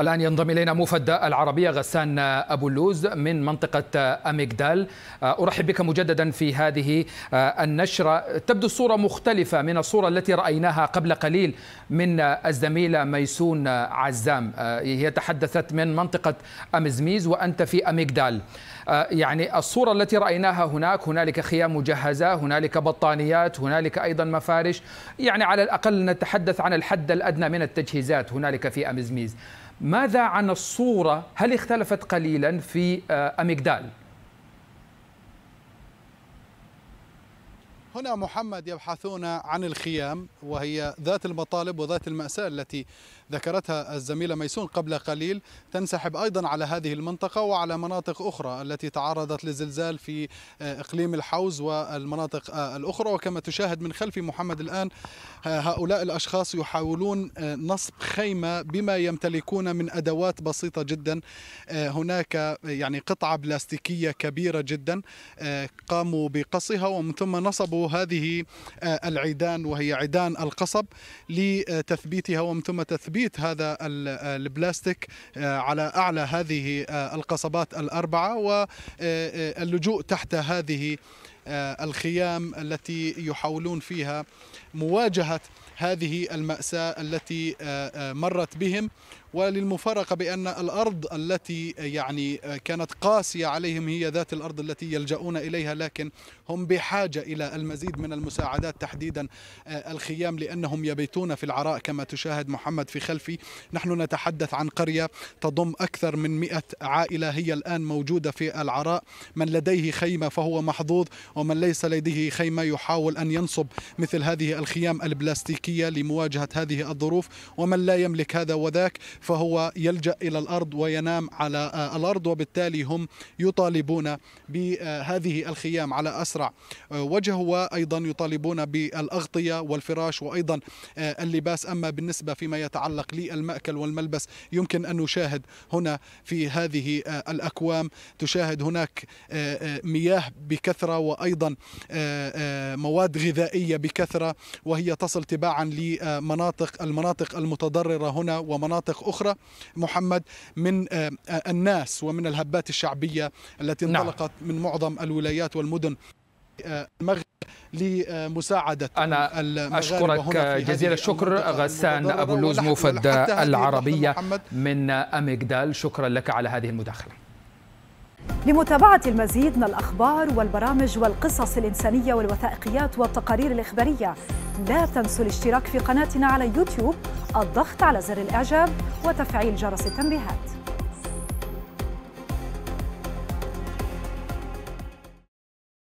الآن ينضم إلينا موفد العربية غسان أبو اللوز من منطقة أميغدال آه، أرحب بك مجددا في هذه آه، النشرة تبدو الصورة مختلفة من الصورة التي رأيناها قبل قليل من آه، الزميلة ميسون عزام هي تحدثت من منطقة أمزميز وأنت في أميغدال يعني الصورة التي رأيناها هناك هنالك خيام مجهزة هنالك بطانيات هنالك أيضا مفارش يعني على الأقل نتحدث عن الحد الأدنى من التجهيزات هنالك في أمزميز ماذا عن الصورة هل اختلفت قليلا في آه، أميغدال هنا محمد يبحثون عن الخيام وهي ذات المطالب وذات المأساة التي ذكرتها الزميلة ميسون قبل قليل تنسحب أيضا على هذه المنطقة وعلى مناطق أخرى التي تعرضت لزلزال في آه، إقليم الحوز والمناطق آه، الأخرى وكما تشاهد من خلف محمد الآن آه، هؤلاء الأشخاص يحاولون نصب خيمة بما يمتلكون من أدوات بسيطة جدا هناك يعني قطعة بلاستيكية كبيرة جدا قاموا بقصها ومن ثم نصبوا هذه آه، العيدان وهي عيدان القصب لتثبيتها ومن ثم تثبيت هذا آه، البلاستيك آه، على أعلى هذه القصبات الأربعة واللجوء تحت هذه الخيام التي يحاولون فيها مواجهه هذه الماساه التي مرت بهم وللمفارقة بأن الأرض التي يعني كانت قاسية عليهم هي ذات الأرض التي يلجؤون إليها لكن هم بحاجة إلى المزيد من المساعدات تحديدا آه، الخيام لأنهم يبيتون في العراء كما تشاهد محمد في خلفي نحن نتحدث عن قرية تضم أكثر من 100 عائلة هي الآن موجودة في العراء من لديه خيمة فهو محظوظ ومن ليس لديه خيمة يحاول أن ينصب مثل هذه الخيام البلاستيكية لمواجهة هذه الظروف ومن لا يملك هذا وذاك فهو يلجأ إلى الأرض وينام على آه، الأرض وبالتالي هم يطالبون بهذه الخيام على أسرع آه، وجه وأيضا يطالبون بالأغطية والفراش وأيضا آه، اللباس أما بالنسبة فيما يتعلق للمأكل والملبس يمكن أن نشاهد هنا في هذه الأكوام تشاهد هناك مياه بكثرة وأيضا مواد غذائية بكثرة وهي تصل تباعا لمناطق المناطق المتضررة هنا ومناطق أخرى محمد من آه، الناس ومن الهبات الشعبية التي نعم. انطلقت نعم. من معظم الولايات والمدن آه، المغرب لمساعدة أنا أشكرك جزيل الشكر غسان أبو اللوز موفد العربية من أميجدال شكرا لك على هذه المداخلة لمتابعة المزيد من الأخبار والبرامج والقصص الإنسانية والوثائقيات والتقارير الإخبارية لا تنسوا الاشتراك في قناتنا على يوتيوب الضغط على زر الإعجاب وتفعيل جرس التنبيهات